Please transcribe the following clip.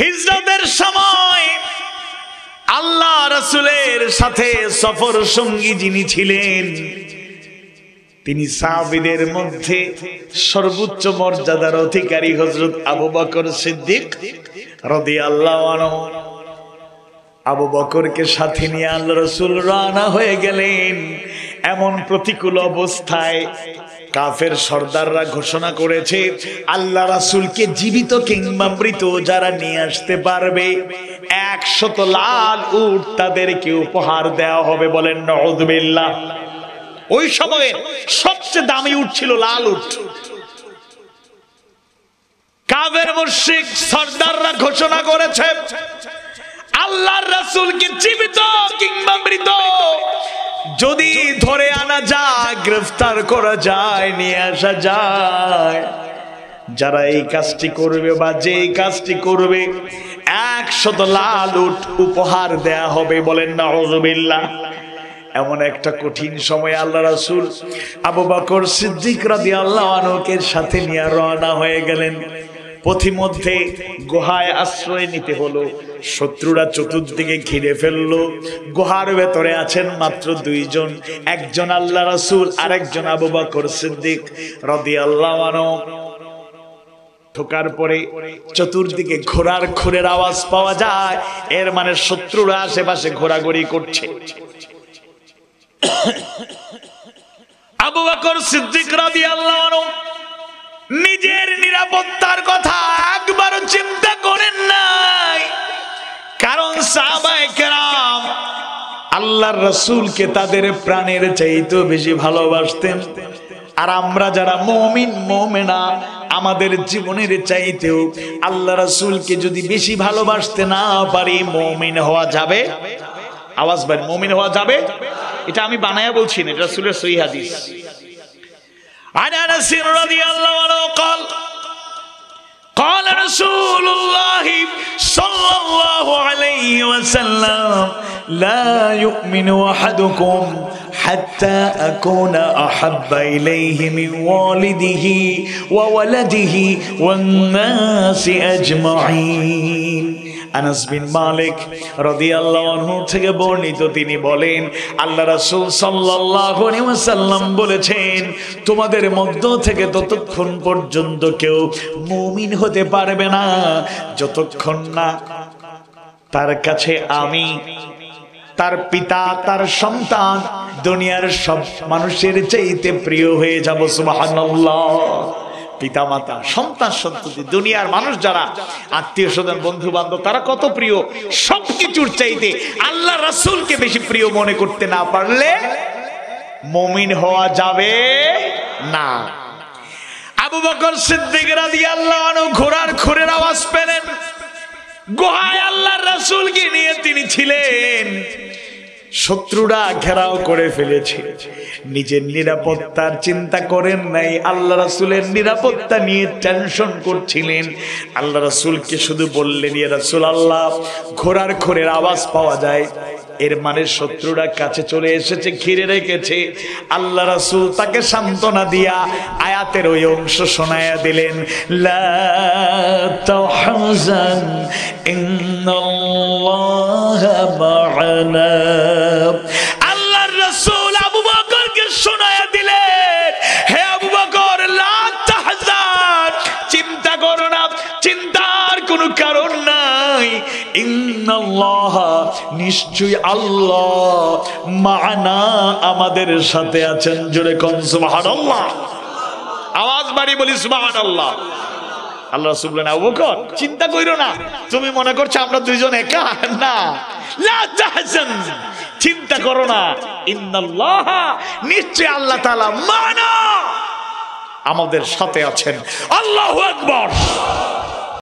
হিজরতের সময় আল্লাহ রসুলের সাথে সফর সঙ্গী যিনি ছিলেন তিনি সাহাবিদের মধ্যে সর্বোচ্চ মর্যাদার অধিকারী হজরত আবু বকর সিদ্দিক রদি আল্লাহ আবু বকরকে সাথে নিয়ে আল্লাহ রসুল রানা হয়ে গেলেন এমন প্রতিকূল অবস্থায় কাফের সর্দাররা ঘোষণা করেছে আল্লাহ রাসুলকে জীবিত কিংবা মৃত যারা নিয়ে আসতে পারবে একশত লাল উঠ তাদেরকে উপহার দেওয়া হবে বলেন নহদবিল্লা ওই সময়ে সবচেয়ে দামি উঠ ছিল লাল উঠ কাবের মুশিক সর্দাররা ঘোষণা করেছে আল্লাহর রাসূলকে জীবিত কিংবা মৃত যদি ধরে আনা যায় গ্রেফতার করা যায় নিয়ে আসা যায় যারা এই কাজটি করবে বা যে কাজটি করবে একশত লাল উঠ উপহার দেয়া হবে বলেন না হজবিল্লা এমন একটা কঠিন সময় আল্লাহ রাসুল আবু বাকর সিদ্দিক রাদি আল্লাহ আনকের সাথে নিয়ে রওনা হয়ে গেলেন পথিমধ্যে গুহায় আশ্রয় নিতে হলো শত্রুরা চতুর্দিকে ঘিরে ফেললো গুহার ভেতরে আছেন মাত্র দুইজন একজন আল্লাহ আর একজন আবু বকর সিদ্দিক রদি আল্লাহ ঠোকার পরে চতুর্দিকে ঘোড়ার খুরের আওয়াজ পাওয়া যায় এর মানে শত্রুরা আশেপাশে ঘোরাঘুরি করছে আবু বকর সিদ্দিক রাদিয়াল্লাহু আনহু নিজের নিরাপত্তার কথা একবার চিন্তা করেন নাই কারণ সাহাবায়ে আল্লাহর রসুলকে তাদের প্রাণের চাইতে বেশি ভালোবাসতেন আর আমরা যারা মমিন মমেনা আমাদের জীবনের চাইতেও আল্লাহ রসুলকে যদি বেশি ভালোবাসতে না পারি মমিন হওয়া যাবে আওয়াজ বাড়ি মমিন হওয়া যাবে এটা আমি বানায়া বলছি না এটা রসুলের সই হাদিস عن انس رضي الله عنه قال قال رسول الله صلى الله عليه وسلم لا يؤمن احدكم حتى اكون احب اليه من والده وولده والناس اجمعين আনাস বিন মালিক রাদিয়াল্লাহু আনহু থেকে বর্ণিত তিনি বলেন আল্লাহ রাসূল সাল্লাল্লাহু আলাইহি ওয়াসাল্লাম বলেছেন তোমাদের মধ্য থেকে ততক্ষণ পর্যন্ত কেউ মুমিন হতে পারবে না যতক্ষণ না তার কাছে আমি তার পিতা তার সন্তান দুনিয়ার সব মানুষের চাইতে প্রিয় হয়ে যাব সুবহানাল্লাহ পিতামাতা সন্তান সন্ততি দুনিয়ার মানুষ যারা আত্মীয় স্বজন বন্ধু বান্ধব তারা কত প্রিয় সবকিছুর চাইতে আল্লাহ রাসুলকে বেশি প্রিয় মনে করতে না পারলে মমিন হওয়া যাবে না আবু বকর সিদ্দিক রাদিয়াল্লাহু আনহু ঘোড়ার খুরের আওয়াজ পেলেন গোহায় আল্লাহর রাসূলকে নিয়ে তিনি ছিলেন শত্রুরা ঘেরাও করে ফেলেছে নিজের নিরাপত্তার চিন্তা করেন নাই আল্লাহ রাসুলের নিরাপত্তা নিয়ে টেনশন করছিলেন আল্লাহ রাসুলকে শুধু বললেন ইয়ে রাসুল আল্লাহ ঘোড়ার খোরের আওয়াজ পাওয়া যায় এর মানে শত্রুরা কাছে চলে এসেছে ঘিরে রেখেছে আল্লাহ রাসুল তাকে সান্ত্বনা দিয়া আয়াতের ওই অংশ শোনায়া দিলেন ইন্নাল্লাহ মা'না নিশ্চয় আল্লাহ মানা আমাদের সাথে আছেন জুড়ে কন সুবহানাল্লাহ আওয়াজ বাড়ি বলি সুবহানাল্লাহ আল্লাহ রাসূল চিন্তা কইরো না তুমি মনে করছো আমরা দুইজন একা না লা চিন্তা করো না ইন্নাল্লাহ নিশ্চয় আল্লাহ তাআলা মানা আমাদের সাথে আছেন আল্লাহ আকবার